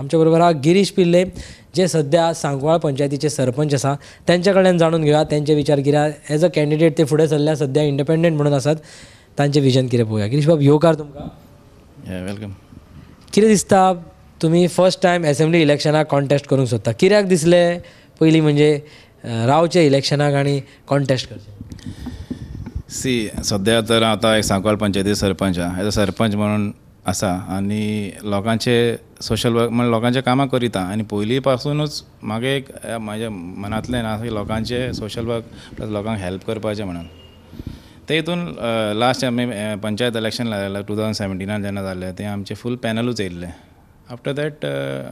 आमचे बरोबर हा गिरीश पिल्ले जे सध्या सांगवाळ पंचायतीचे सरपंच असा त्यांच्या कडल्यान जाणून घेऊया त्यांचे विचार कित्याक एज अ कॅन्डिडेट ते फुडें चालल्या सध्या इंडिपेंडंट म्हणून असतात तांचे विजन कितें पळोवया गिरीश बाब योकार तुमकां वेलकम कितें दिसता तुम्ही फर्स्ट टायम असेंब्ली इलेक्शनाक कॉन्टेस्ट करूंक सोदता कित्याक दिसले पहिली म्हणजे रावचे इलेक्शनाक आनी कॉन्टेस्ट करचे सी सध्या तर आता एक सांकवाल पंचायती सरपंच आहे एज अ सरपंच म्हणून आसा आणि लोकांचे सोशल वर्क म्हणजे लोकांचे कामां करीता आणि पयलीं पासूनच म्हाका एक माझ्या मनातले ना की लोकांचे सोशल वर्क प्लस लोकांक हेल्प करपाचें म्हणून ते हितून लास्ट आमी पंचायत इलेक्शन लागलें टू थावजंड सेवेंटिनान जेन्ना जालें ते आमचे फुल पॅनलूच येयल्लें आफ्टर दॅट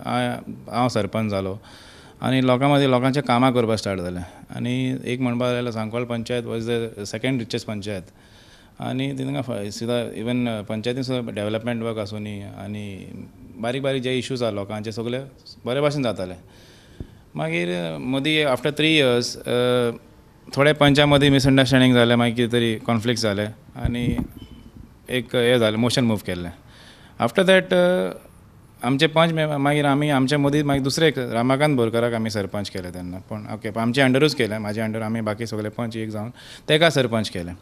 हांव सरपंच झालो आणि लोकांमध्ये लोकांचे कामं कामां करपाक स्टार्ट जालें आनी एक म्हणपाक जाल्यार Sancoale panchayat was the second richest panchayat आणि तांकां सुद्दां इवन पंचायतीन सुद्दां डेव्हलपमेंट वर्क असोनी आनी बारीक बारीक जे इश्यूज आहा लोकांचे सगळे बरे भाशेन जाताले मागीर मदीं आफ्टर थ्री इयर्स थोडे पंचा मदीं मिसअंडरस्टँडींग जालें मागीर कितें तरी कॉन्फ्लिक्ट जाले आनी एक हें जालें मोशन मूव केल्लें आफ्टर दॅट आमचे पंच मागीर आमी आमचे मदीं मागीर दुसरे एक रामाकांत बोरकराक आमी सरपंच केले तेन्ना पूण ओके आमचे अंडरूच केलें म्हाजे अंडर आमी बाकी सगळे पंच एक जावन ताका सरपंच केलें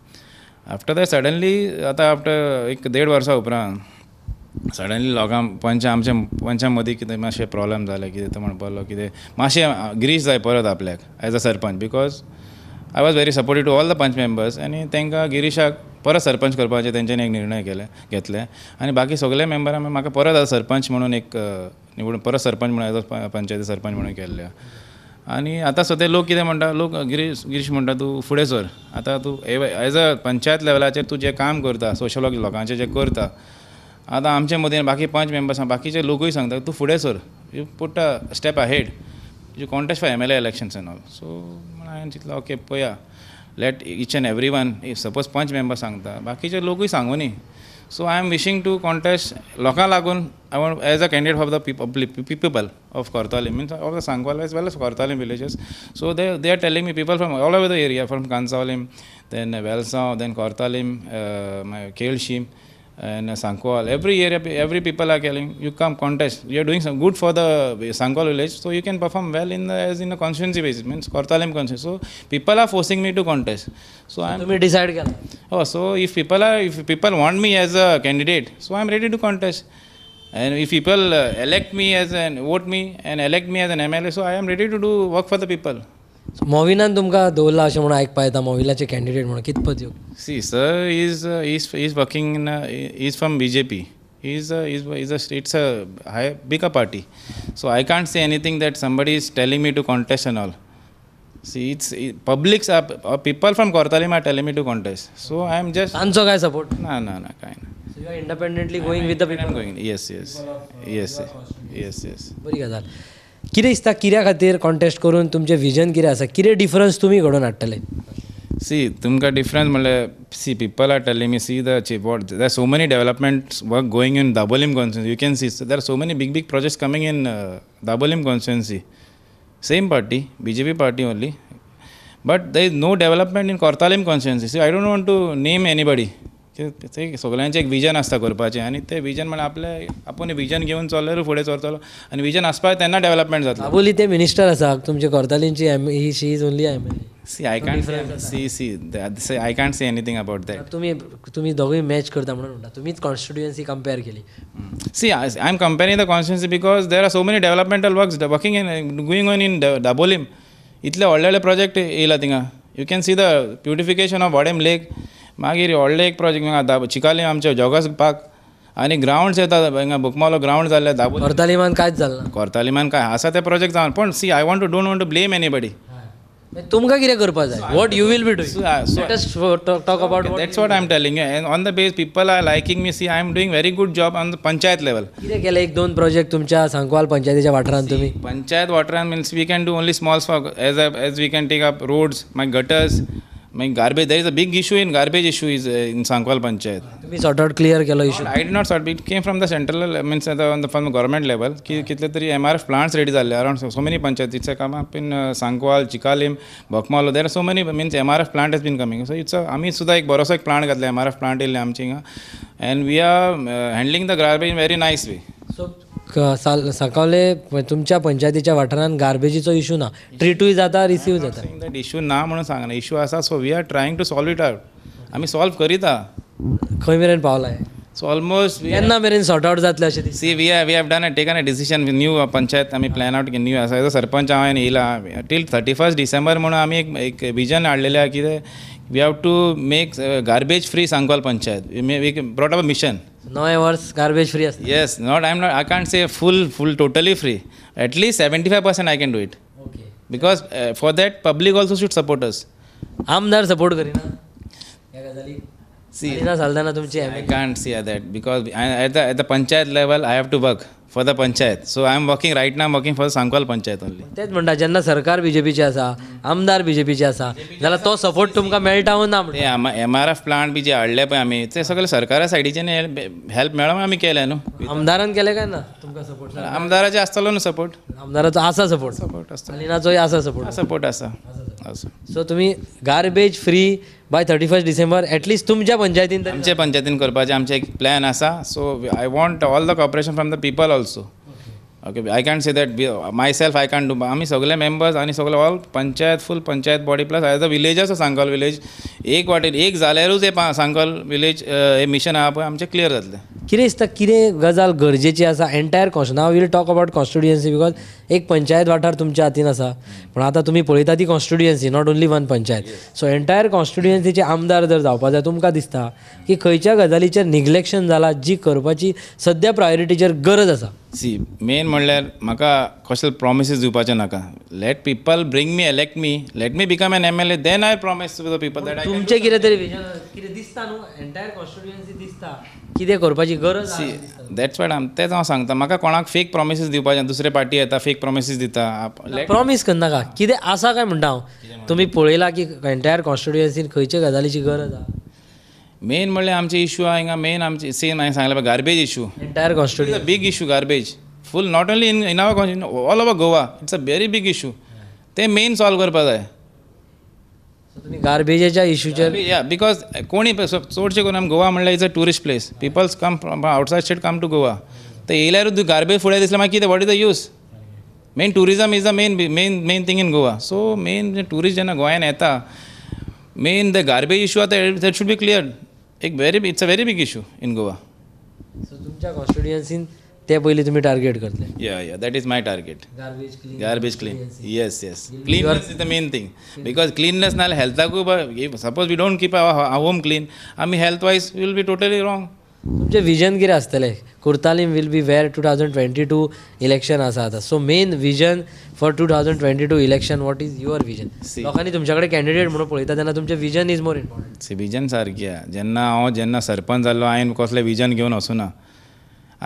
आफ्टर दॅट सडनली आतां आफ्टर एक देड वर्सा उपरांत सडनली लोकांक पंच आमच्या पंचा मदीं कितें मातशे प्रॉब्लम जाले कितें तो म्हणपाक कितें मातशें ग्रीस जाय परत आपल्याक as a sarpanch because I was very supportive to all the panch members आनी तांकां गिरीशाक परत सरपंच करपाचें तेंच्यांनी एक निर्णय केले घेतले आनी बाकी सगळे मेंबर म्हाका परत सरपंच म्हणून एक निवडून परत सरपंच म्हणून एज पंचायती सरपंच म्हणून केल्ल्या आणि आता सध्या लोक किती म्हणतात लोक गिरीश गिरीश म्हणटा तू फुडें सर आता तू एज अ पंचायत लेवलाचेर तू जे काम करता सोशल लोकांचे जे करता आता आमच्या मदीं बाकी पंच मेंबर्स बाकीचे लोकूय सांगता तू फुडें sir you put a step ahead you contest for M L A elections also म्हण हांवें चिंतलां ओके पळया let each and every one suppose panch member सांगता बाकीचे लोकूय सांगू न्ही So I am wishing to contest Loka Lagun I want, as a candidate for the people, people of Kortali, means of the Sangwal as well as Kortali villages. So they, they are telling me people from all over the area, from Kansalim, then Velsa, then Kortalim, uh, Kelshim and uh, Sankwal. Every year every people are telling you come contest. You are doing some good for the Sankwal village, so you can perform well in the as in a constituency basis means Kortalim constituency. So people are forcing me to contest. So I am. decide Oh, so if people are if people want me as a candidate, so I am ready to contest. And if people uh, elect me as an vote me and elect me as an MLA, so I am ready to do work for the people. मॉविनान तुमकां दवरला अशें म्हणून आयकपा येता मॉविलाचे candidate म्हणून कितपत येवं see sir is is is working in is from B J P is is is a states a high big a party so I can't say anything that somebody is telling me to contest and all see it's publics people from Cortalim are telling me to contest so I am just आमचो कांय support ना ना ना कांय ना independently going with the people going yes yes yes yes yes बरी गजाल कितें दिसता किऱ्या खातीर कॉन्टेस्ट करून तुमचें विजन कितें आसा कितें डिफरंस तुमी घडोवन हाडटले सी तुमकां डिफरंस म्हणल्यार see people are me see the cheap what there are so many development work going in Dabolim constituency you can see there are so many big big projects coming in Dabolim constituency same party B J P party only but they is no development in Cortalim constituency see I don't want to name anybody सगळ्यांचे एक vision आसता करपाचें आणि ते vision म्हणजे आपले आपण vision घेऊन चल्लेलो फुडें चलतलो आणि विजन आसपा तेन्ना डेव्हलपमेंट जाता बोली ते मिनिस्टर असा तुमचे कोर्तालींची M he she is only M L see I can't see see see I can't see anything about that तुम्ही तुम्ही दोघे मॅच करता म्हणून म्हणटा तुमीच कॉन्स्टिट्युएन्सी कंपेर केली see I am comparing the constituency because there are so many developmental works working in going on in Dabolim इतले व्हडले व्हडले प्रोजेक्ट येयला थिंगा you can see the beautification of Vadem lake मागीर व्हडलें एक प्रोजेक्ट हांगा आमचे आमच्या पार्क आनी ग्रावंड्स येता हांगा बुकमालो ग्रावंड जाल्ले दाबो कोर्तालिमान कांयच जालें कोर्तालिमान काय आसा ते प्रोजेक्ट जावन पण see I want to don't want to blame anybody तुमकां कितें करपाक जाय what you will be talk about that's what I am telling on the base people are liking me see I am doing very good job on panchayat level कितें केलें एक दोन project तुमच्या सांकवाल पंचायतीच्या वाठारांत तुमी पंचायत वाठारांत means we can do only small as as we can take up roads my gutters मागीर garbage there is a big issue in garbage issue is in Sancoale panchayat मी सॉर्ट आउट क्लिअर केलं issue I did not sort it came from the central means from government level की कितले तरी M R F plants ready झाले around so many पंचायतीचे काम been Sancoale Chicalim बोकमालो there so many means M R F plant is been coming so it's आम्ही सुद्धा एक बरोसो एक प्लांट घातला एम आर एफ प्लांट येईल आमचे हिंगा and we are handling the garbage in very nice way साल सकाळले तुमच्या पंचायतीच्या वाठारात गार्बेजीचो इशू ना ट्रीटूय जाता रिसीव जाता इशू ना म्हणून सांगना इशू असा so we are trying to solve it out आमी सॉल्व करीता खंय मेरेन पावला सो ऑलमोस्ट केन्ना मेरेन सॉर्ट आउट जातले अशें see we we have done a taken a decision new panchayat आमी प्लॅन आउट न्यू आसा सरपंच हांवें येयला टील थर्टी फर्स्ट डिसेंबर म्हणून आमी एक एक विजन हाडलेलें कितें we have to make garbage free Sancoale panchayat we brought up a mission no ours garbage free असतं yes not I am not I can't say full full totally free at least seventy five percent I can do it okay because for that public also should support us आमदार support करीन see ना चालताना तुमची I can't see I that because at the panchayat level I have to work for the panchayat so I am working right now working for Sancoale panchayat only तेच म्हणटा जेन्ना सरकार बीजेपीचे असा आमदार बीजेपीचे असा जाल्यार तो सपोर्ट तुमकां मेळटा वो ना M R F plant B J हाडले पळय आमी ते सगळे सरकारा सायडीचे हेल्प मेळोन आमी केले न्हू आमदारान केलें काय ना तुमकां सपोर्ट आमदाराचे आसतलो न्हू सपोर्ट आमदाराचो आसा सपोर्ट सपोर्ट आसता आसा सपोर्ट सपोर्ट आसा सो तुम्ही garbage free by thirty first December at least तुमच्या पंचायतीन आमच्या पंचायतीन करपाचे आमचे एक प्लॅन आसा so I want all the cooperation from the people also okay I can say that myself I can do आम्ही सगळे मेंबर्स आणि सगळे all panchayat full panchayat body plus as a village असं सांगल विलेज एक वाटेर एक जाल्यारूच हे सांगल विलेज हे मिशन आहा पण आमचे क्लिअर जातले कितें दिसता कितें गजाल गरजेची आसा entire constituency now will talk about constituency because एक पंचायत वाठार तुमच्या हातीन आसा पूण आतां तुमी पळयता ती constituency not only one panchayat so entire कॉन्स्टिट्युएन्सीचे आमदार जर जावपाक जाय तुमकां दिसता की खंयच्या गजालीचेर निग्लेक्शन जालां जी करपाची सद्या प्रायोरिटीचेर गरज आसा सी मेन म्हणल्यार म्हाका कसले प्रॉमिसीस दिवपाचे नाका let people bring me elect me let me become an M L A then I promise to the people तुमचें कितें तरी विजन कितें दिसता न्हू एन्टायर कॉन्स्टिट्युएन्सी दिसता कितें करपाची गरज सी दॅट्स आम तेंच हांव सांगता म्हाका कोणाक फेक प्रॉमिसीस दिवपाचे दुसरे पार्टी येता फेक प्रॉमिसीस दिता प्रोमीस करनाका कितें आसा काय म्हणटा हांव तुमी पळयलां की एन्टायर कॉन्स्टिट्युएन्सीन खंयच्या गजालीची गरज आसा मेन म्हणल्यार आमचे इशू हा हिंगा मेन आमचे सेम हांवें सांगलें garbage issue entire constituency big issue garbage full not only in in our all over Goa it's a very big issue ते मेन सॉल्व करपाक जाय तुम्ही गार्बेजेच्या इश्यूच्या बिकॉज कोणी चोडचे करून गोवा म्हणल्यार is a tourist place peoples come from outside state come to Goa तर येयल्यारूच garbage फुडें दिसलं मग किती what is the use main tourism is the main main main thing in Goa so main tourist जेन्ना गोयात येतात मेन द गार्बेज इशू आता दॅट शूड बी क्लियर एक very it's a very big issue in Goa so तुमच्या कॉन्स्टिट्युएन्सीन ते पहिले तुम्ही टार्गेट करते या या that is my target garbage clean yes yes clean is the main thing because cleanness नाल्या हेल्थाकूय suppose we don't keep our home clean आमी health wise will be totally wrong तुमचे विजन कितें आसतलें Cortalim will be where two thousand twenty two election आसा आतां so main vision for two thousand twenty two election what is your vision लोकांनी तुमचे कडेन कॅन्डिडेट म्हणून पळयता तेन्ना तुमचे vision is more important vision सारकें जेन्ना हांव जेन्ना सरपंच जाल्लो हांवें कसलें विजन घेवन वचूना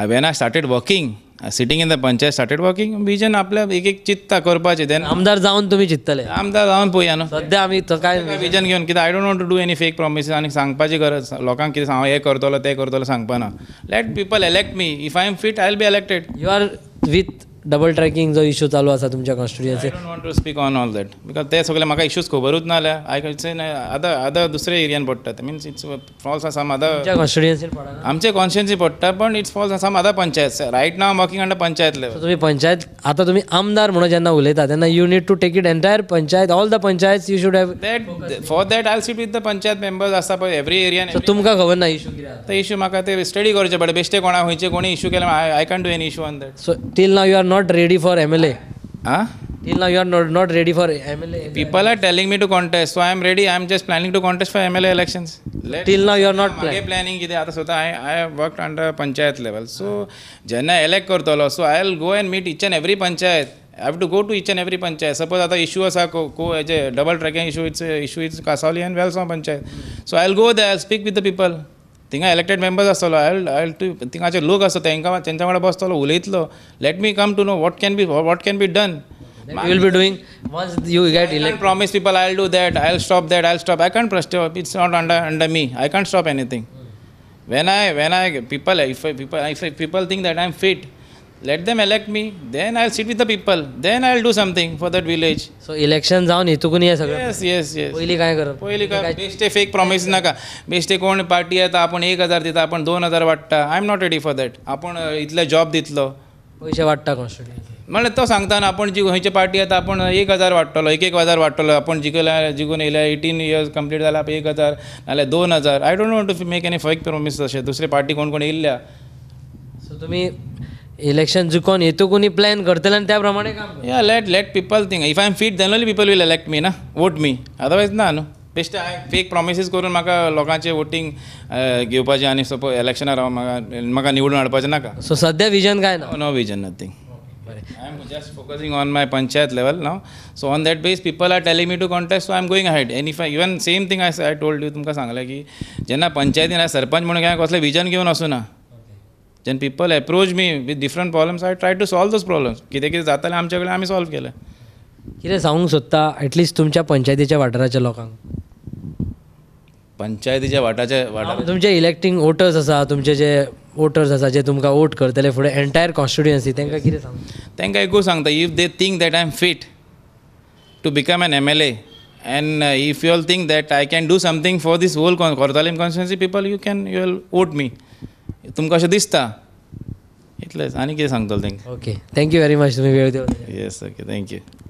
when I started working sitting in the panchayat started working vision आपल्या एक एक चित्ता करपाचें देन आमदार जाऊन तुम्ही चित्तले आमदार जाऊन पोया न्हू सद्या आम्ही काय विजन घेऊन किती I don't want to do any fake promises आणि सांगपाची गरज लोकांक कितें हांव हें करतलो तें करतलो सांगपाना let people elect me if I am fit I will be elected you are with double tracking जो इश्यू चालू असा तुमच्या constituency don't want to speak on all that because ते सगळे म्हाका इश्यूज खबरूच नाल्या आय कॅन से आतां आतां दुसरे एरियान पडटा मिन्स इट्स फॉल्स आसा आतां कॉन्स्टिट्युएन्सी आमचे कॉन्स्टिट्युएन्सी पडटा पण इट्स फॉल्स आसा other panchayat right now walking under panchayat level तुम्ही पंचायत आता तुम्ही आमदार म्हणून जेन्ना उलयता तेन्ना you need to take it entire panchayat all the panchayat you should have that for that I see with the panchayat members आसा पळय एवरी एरियान तुमकां खबर ना इश्यू कित्याक ते इश्यू म्हाका ते स्टडी करचे पडटा बेश्टे कोणा खंयचे कोणी इश्यू केला I can do an issue on that so till now you are not not ready for MLA. Huh? Till now, you are not, not ready for MLA. People are telling me to contest, so I am ready. I am just planning to contest for MLA elections. Let Till now, you are not planning. planning I I have worked under panchayat level. So Jana elect करतलो, so I will go and meet each and every panchayat. I have to go to each and every panchayat. Suppose that issue is a double tracking issue it's a issue it's Kasali and Velsao panchayat. So I'll go there. I'll speak with the people. थिंगा elected members आसतलो I I to थिंगाचे लोक असतो तेंच्या वांगडा बसतलो उलयतलो let me come to know what can be what can be done I elect promise people I'll I stop stop I stop I first it's not under me I का stop anything when I when people people think that I am fit let them elect me, then I'll sit with the people, then I'll do something for that village. so election jaun itukuni या sagla Yes, yes, yes. पहिली काय करत पहिली काय बेस्टे fake promise नका बेस्टे कोण party येता आपण एक हजार दिता आपण दोन हजार वाटता I not ready for that apan itla job ditlo paisa vatta वाटता कॉन्स्टिट्युएन्सी म्हणल्यार तो सांगताना आपण जी खंयची पार्टी येता आपण एक हजार वाटतो एक एक हजार वाटतो आपण जिकला जिकून येयल्या एटीन इयर्स कम्प्लीट झाला एक हजार नाही दोन हजार I don't want to make any fake promise असे दुसरे पार्टी कोण कोण येयल्या सो तुम्ही इलेक्शन येतो कोणी प्लॅन करतले आणि त्याप्रमाणे काम let let people let if if am fit fit, only people will elect me ना वोट मी me. ना न्हू बेश्ट फेक प्रॉमिसीस करून म्हाका लोकांचे वोटींग घेवपाचें आनी सपोज इलेक्शनार हांव म्हाका म्हाका निवडून हाडपाचें नाका सो सध्या विजन काय ना no vision nothing I am just focusing on my panchayat level ना so on that base people are telling me to contest so I am going ahead and if I even same thing I I told you तुमकां सांगलें की जेन्ना पंचायतीन हांवें सरपंच म्हणून काय कसलें विजन घेवन आसूं ना जेन people approach me with different problems I try to solve those problems कितें कितें जातालें आमचे कडेन आमी सॉल्व केलें कितें सांगूंक सोदता एटलिस्ट तुमच्या पंचायतीच्या वाठाराच्या लोकांक पंचायतीच्या वाटाच्या वाटा तुमचे इलेक्टिंग वोटर्स आसा तुमचे जे वोटर्स आसा जे तुमकां वोट करतले फुडें एन्टायर कॉन्स्टिट्युएन्सी तांकां कितें सांगता तांकां एकूच सांगता if they think that I am fit to become an M L A if you all think that I can do something for this whole Cortalim constituency people you can you well vote me तुमकां अशें दिसता इतलेंच आनी कितें सांगतलो तेंकां okay thank you very much तुमी वेळ दिवन येस ओके थँक्यू